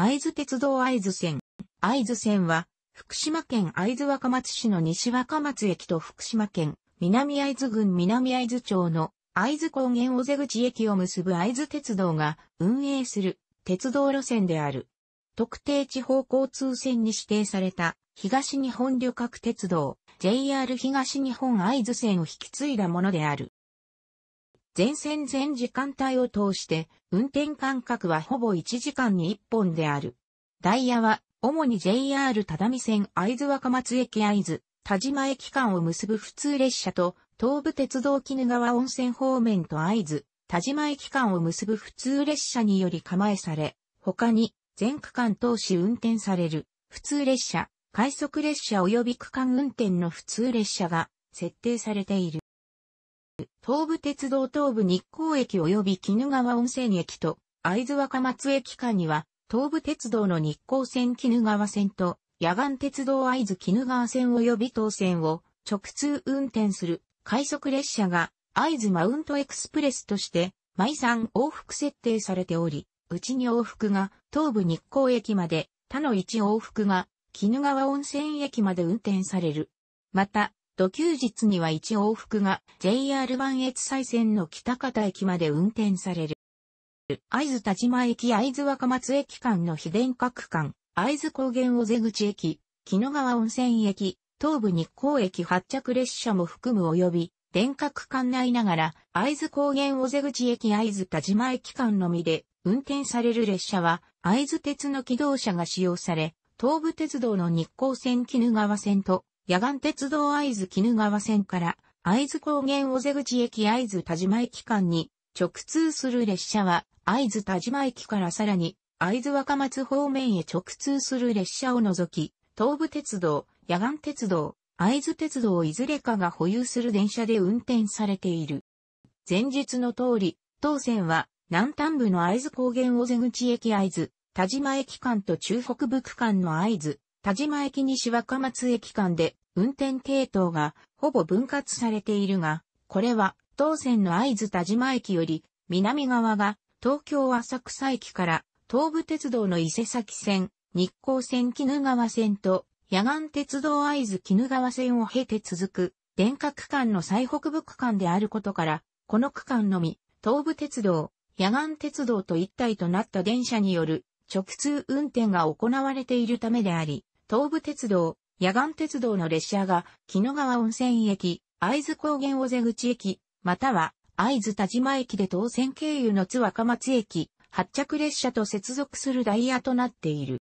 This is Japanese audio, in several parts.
会津鉄道会津線。会津線は、福島県会津若松市の西若松駅と福島県南会津郡南会津町の会津高原尾瀬口駅を結ぶ会津鉄道が運営する鉄道路線である。特定地方交通線に指定された東日本旅客鉄道 JR 東日本会津線を引き継いだものである。全線全時間帯を通して、運転間隔はほぼ1時間に1本である。ダイヤは、主に JR 只見線会津若松駅会津、田島駅間を結ぶ普通列車と、東武鉄道絹川温泉方面と会津、田島駅間を結ぶ普通列車により構えされ、他に、全区間通し運転される、普通列車、快速列車及び区間運転の普通列車が設定されている。東武鉄道東武日光駅及び鬼怒川温泉駅と会津若松駅間には、東武鉄道の日光線鬼怒川線と、野岸鉄道会津鬼怒川線及び東線を直通運転する快速列車が会津マウントエクスプレスとして毎3往復設定されており、うちに往復が東武日光駅まで、他の1往復が鬼怒川温泉駅まで運転される。また、土休日には1往復が j r 磐越西線の北方駅まで運転される。会津田島駅会津若松駅間の非電化区間、会津高原尾瀬口駅、木野川温泉駅、東武日光駅発着列車も含む及び、電化区間内ながら、会津高原尾瀬口駅会津田島駅間のみで、運転される列車は、会津鉄の機動車が使用され、東武鉄道の日光線絹川線と野岸鉄道会津絹川線から会津高原尾瀬口駅会津田島駅間に直通する列車は会津田島駅からさらに会津若松方面へ直通する列車を除き、東武鉄道、野岸鉄道、会津鉄道いずれかが保有する電車で運転されている。前述の通り、当線は南端部の会津高原尾瀬口駅会津、田島駅間と中北部区間の会津、田島駅西若松駅間で運転系統がほぼ分割されているが、これは当線の合図田島駅より南側が東京浅草駅から東武鉄道の伊勢崎線、日光線絹川線と野岸鉄道合図絹川線を経て続く電化区間の最北部区間であることから、この区間のみ東武鉄道、野岸鉄道と一体となった電車による直通運転が行われているためであり、東武鉄道、野岸鉄道の列車が、木野川温泉駅、合津高原尾瀬口駅、または、合津田島駅で当線経由の津若松駅、発着列車と接続するダイヤとなっている。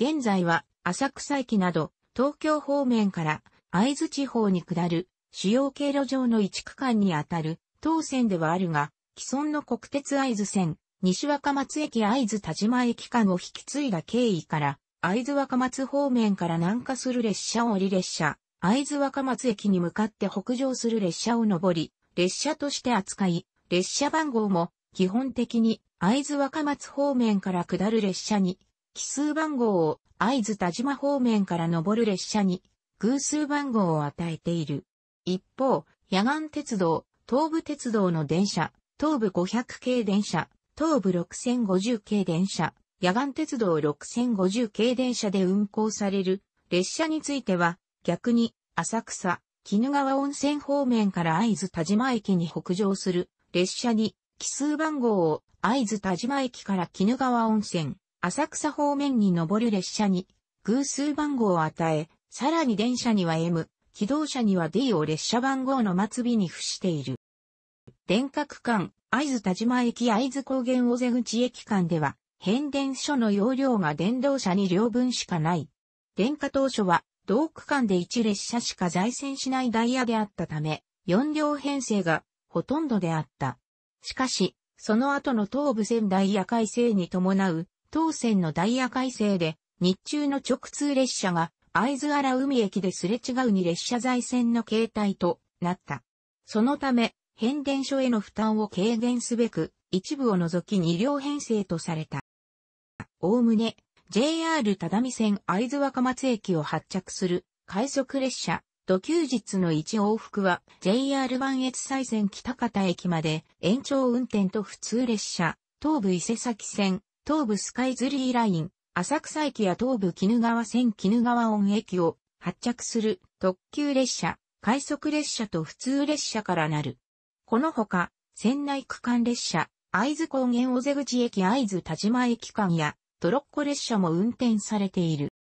現在は、浅草駅など、東京方面から合津地方に下る主要経路上の一区間にあたる当線ではあるが、既存の国鉄合津線、西若松駅会津田島駅間を引き継いだ経緯から、会津若松方面から南下する列車を降り列車、会津若松駅に向かって北上する列車を上り、列車として扱い、列車番号も基本的に会津若松方面から下る列車に、奇数番号を会津田島方面から上る列車に、偶数番号を与えている。一方、野岸鉄道、東武鉄道の電車、東武500系電車、東武6050系電車、野岸鉄道6050系電車で運行される列車については、逆に浅草、鬼怒川温泉方面から会津田島駅に北上する列車に奇数番号を会津田島駅から鬼怒川温泉、浅草方面に上る列車に偶数番号を与え、さらに電車には M、機動車には D を列車番号の末尾に付している。電区間、合津田島駅合津高原尾瀬口駅間では、変電所の容量が電動車に両分しかない。電化当初は、同区間で1列車しか在線しないダイヤであったため、4両編成がほとんどであった。しかし、その後の東武線ダイヤ改正に伴う、当線のダイヤ改正で、日中の直通列車が、会津荒海駅ですれ違うに列車在線の形態となった。そのため、変電所への負担を軽減すべく、一部を除き2両編成とされた。おおむね、JR 只見線会津若松駅を発着する快速列車、土休日の1往復は JR 磐越西線北方駅まで延長運転と普通列車、東武伊勢崎線、東武スカイズリーライン、浅草駅や東武絹川線絹川温駅を発着する特急列車、快速列車と普通列車からなる。このほか、船内区間列車、会津高原尾瀬口駅会津田島駅間や、トロッコ列車も運転されている。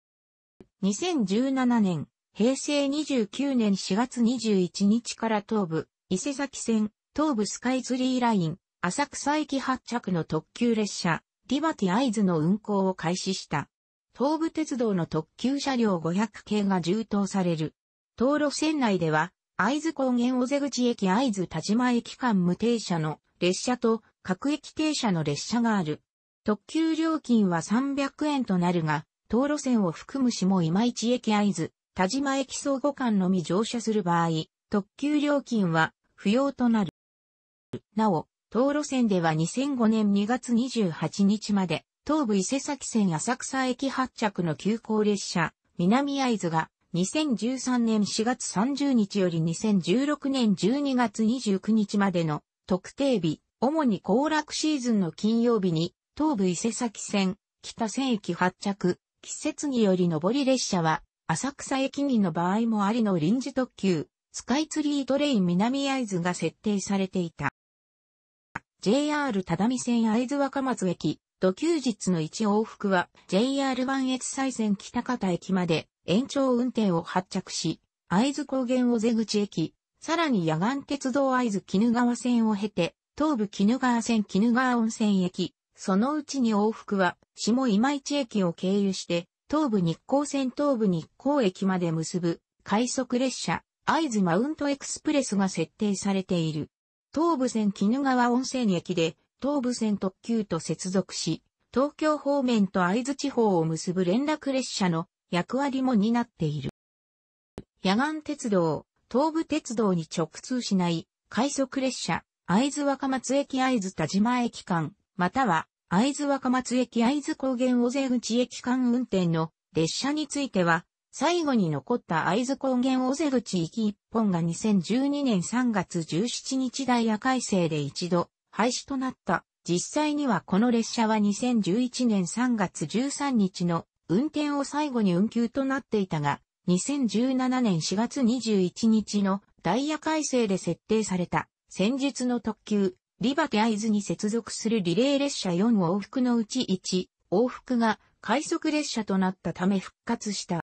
2017年、平成29年4月21日から東部、伊勢崎線、東部スカイツリーライン、浅草駅発着の特急列車、リバティアイズの運行を開始した。東武鉄道の特急車両500系が充当される。道路線内では、会津高原尾瀬口駅会津田島駅間無停車の列車と各駅停車の列車がある。特急料金は300円となるが、東路線を含む下今市駅会津、田島駅相互間のみ乗車する場合、特急料金は不要となる。なお、東路線では2005年2月28日まで、東武伊勢崎線浅草駅発着の急行列車、南会津が2013年4月30日より2016年12月29日までの特定日、主に行楽シーズンの金曜日に、東武伊勢崎線、北千駅発着、季節により上り列車は、浅草駅にの場合もありの臨時特急、スカイツリートレイン南合図が設定されていた。JR 只見線合図若松駅、土休日の1往復は JR 万越西線北方駅まで延長運転を発着し、会津高原尾瀬口駅、さらに野岸鉄道会津絹川線を経て、東武絹川線絹川温泉駅、そのうちに往復は、下今市駅を経由して、東武日光線東武日光駅まで結ぶ、快速列車、会津マウントエクスプレスが設定されている。東武線絹川温泉駅で、東武線特急と接続し、東京方面と会津地方を結ぶ連絡列車の役割も担っている。野岸鉄道、東武鉄道に直通しない快速列車、会津若松駅会津田島駅間、または会津若松駅会津高原尾瀬口駅間運転の列車については、最後に残った会津高原尾瀬口行き一本が2012年3月17日ダイヤ改正で一度廃止となった。実際にはこの列車は2011年3月13日の運転を最後に運休となっていたが、2017年4月21日のダイヤ改正で設定された先日の特急、リバティアイズに接続するリレー列車4往復のうち1往復が快速列車となったため復活した。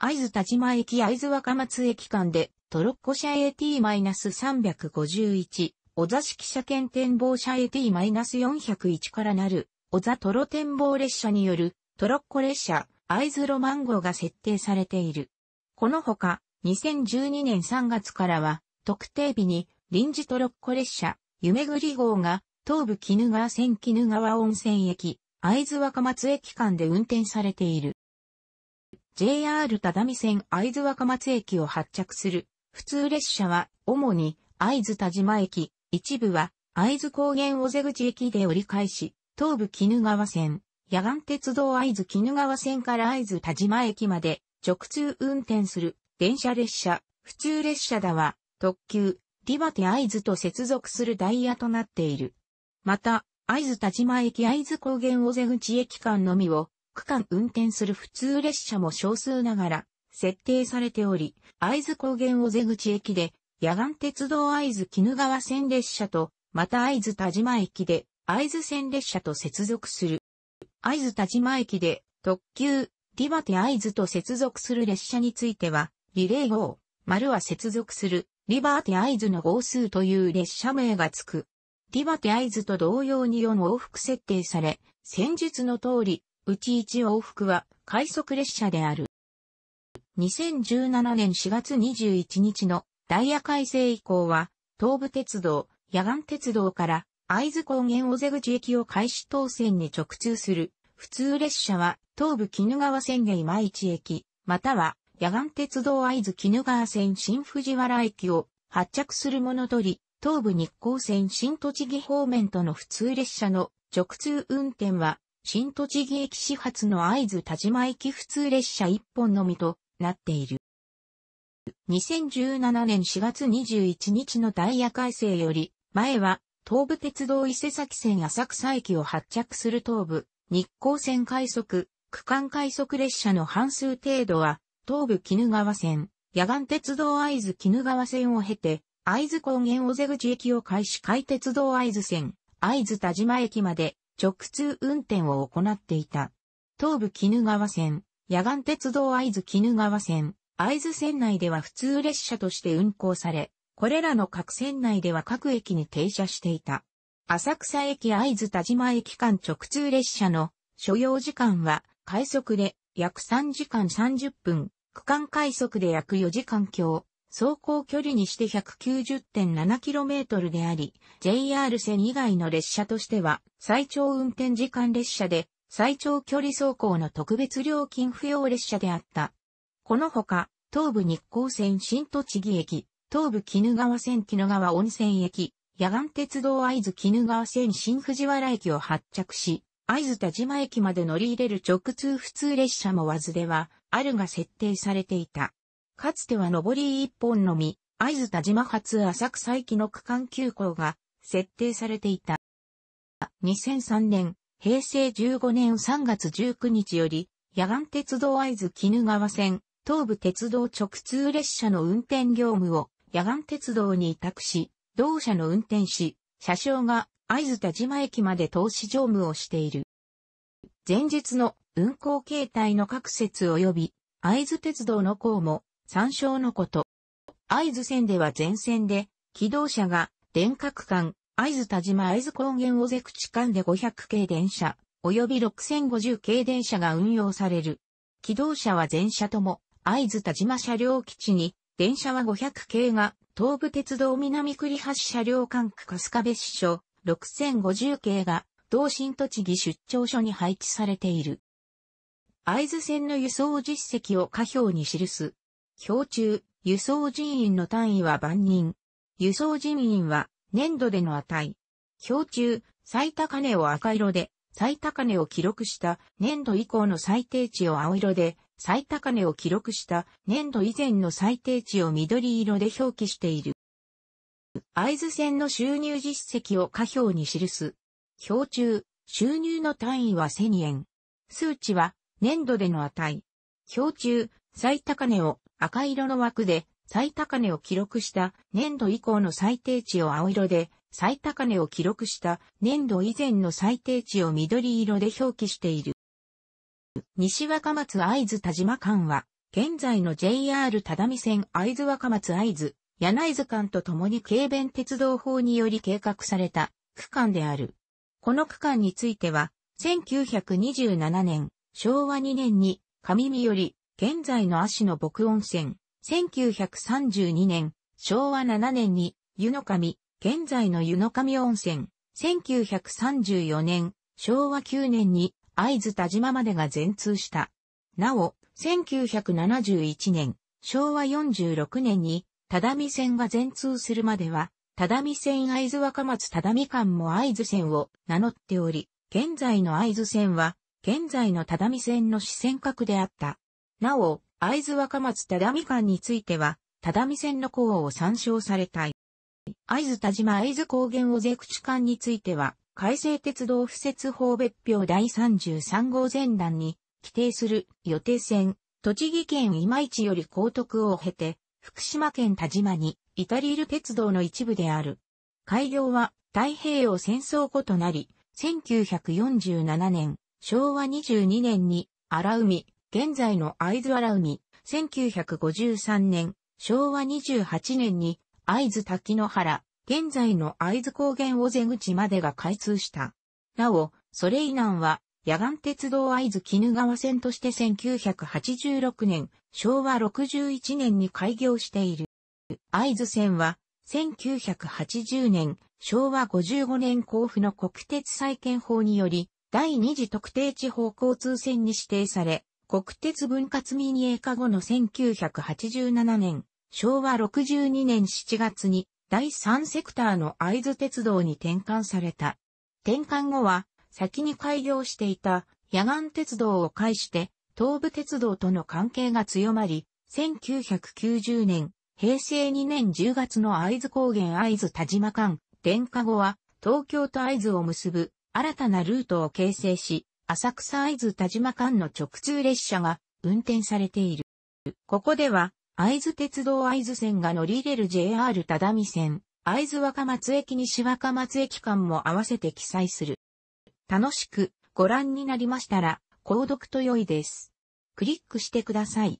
アイズ田島駅アイズ若松駅間でトロッコ車 AT-351、小座式車検展望車 AT-401 からなる小座トロ展望列車によるトロッコ列車、アイズロマン号が設定されている。このほか、2012年3月からは、特定日に臨時トロッコ列車、夢ぐり号が、東武絹川線絹川温泉駅、会津若松駅間で運転されている。JR 只見線会津若松駅を発着する普通列車は主に会津田島駅、一部は会津高原尾瀬口駅で折り返し、東武絹川線、野岸鉄道会津絹川線から会津田島駅まで直通運転する電車列車、普通列車だは特急、リバテ会津と接続するダイヤとなっている。また、会津田島駅会津高原尾瀬口駅間のみを区間運転する普通列車も少数ながら設定されており、会津高原尾瀬口駅で野岸鉄道会津絹川線列車と、また会津田島駅で会津線列車と接続する。会津田島駅で特急、リバテ会津と接続する列車については、リレー号、丸は接続する、リバーテ会津の号数という列車名がつく。リバテ会津と同様に4往復設定され、戦術の通り、うち1往復は快速列車である。2017年4月21日のダイヤ改正以降は、東武鉄道、野岸鉄道から会津高原尾瀬口駅を開始当線に直通する、普通列車は、東武絹川線で今市駅、または、野岸鉄道会津絹川線新藤原駅を発着するものとり、東武日光線新栃木方面との普通列車の直通運転は、新栃木駅始発の会津田島駅普通列車1本のみとなっている。2017年4月21日のダイヤ改正より、前は東武鉄道伊勢崎線浅草駅を発着する東武、日光線快速、区間快速列車の半数程度は、東武絹川線、野岸鉄道会津絹川線を経て、会津高原尾瀬口駅を開始海鉄道会津線、会津田島駅まで直通運転を行っていた。東武絹川線、野岸鉄道会津絹川線、合図線内では普通列車として運行され、これらの各線内では各駅に停車していた。浅草駅合図田島駅間直通列車の所要時間は快速で約3時間30分、区間快速で約4時間強、走行距離にして 190.7km であり、JR 線以外の列車としては最長運転時間列車で最長距離走行の特別料金不要列車であった。このほか、東武日光線新栃木駅、東武鬼怒川線鬼怒川温泉駅、野岸鉄道会津鬼怒川線新藤原駅を発着し、会津田島駅まで乗り入れる直通普通列車もわずでは、あるが設定されていた。かつては上り一本のみ、会津田島発浅草駅の区間急行が設定されていた。2003年、平成15年3月19日より、野岸鉄道会津鬼怒川線、東武鉄道直通列車の運転業務を野岸鉄道に委託し、同社の運転士、車掌が会津田島駅まで投資乗務をしている。前日の運行形態の各説及び、会津鉄道の項も参照のこと。会津線では全線で、機動車が、電角間、会津田島会津高原尾瀬口間で500系電車、及び6050系電車が運用される。機動車は全車とも、合図田島車両基地に電車は500系が、東武鉄道南栗橋車両管区春日部支所、6050系が、同心栃木出張所に配置されている。合図線の輸送実績を下表に記す。表中、輸送人員の単位は万人。輸送人員は年度での値。表中、最高値を赤色で、最高値を記録した年度以降の最低値を青色で、最高値を記録した年度以前の最低値を緑色で表記している。合図線の収入実績を下表に記す。表中、収入の単位は1000円。数値は年度での値。表中、最高値を赤色の枠で最高値を記録した年度以降の最低値を青色で最高値を記録した年度以前の最低値を緑色で表記している。西若松会津田島間は、現在の JR 只見線会津若松会津、柳津間と共に軽便鉄道法により計画された区間である。この区間については、1927年、昭和2年に、上見より、現在の足の牧温泉、1932年、昭和7年に、湯の上、現在の湯の上温泉、1934年、昭和9年に、会津田島までが全通した。なお、1971年、昭和46年に、只見線が全通するまでは、只見線会津若松只見間も会津線を名乗っており、現在の会津線は、現在の只見線の支線角であった。なお、会津若松只見間については、只見線の項を参照されたい。会津田島会津高原を瀬口間については、改正鉄道不設法別表第33号前段に規定する予定線、栃木県今市より高徳を経て、福島県田島にイタリール鉄道の一部である。開業は太平洋戦争後となり、1947年、昭和22年に荒海、現在の藍津荒海、1953年、昭和28年に藍津滝の原、現在の会津高原尾瀬口までが開通した。なお、それ以南は、野岸鉄道会津絹川線として1986年、昭和61年に開業している。会津線は、1980年、昭和55年交付の国鉄再建法により、第二次特定地方交通線に指定され、国鉄分割民営化後の1987年、昭和62年7月に第3セクターの会津鉄道に転換された。転換後は、先に開業していた野岸鉄道を介して、東武鉄道との関係が強まり、1990年、平成2年10月の会津高原会津田島間、電化後は、東京と会津を結ぶ新たなルートを形成し、浅草会津田島間の直通列車が運転されている。ここでは会津鉄道会津線が乗り入れる JR 只見線、会津若松駅西若松駅間も合わせて記載する。楽しくご覧になりましたら、購読と良いです。クリックしてください。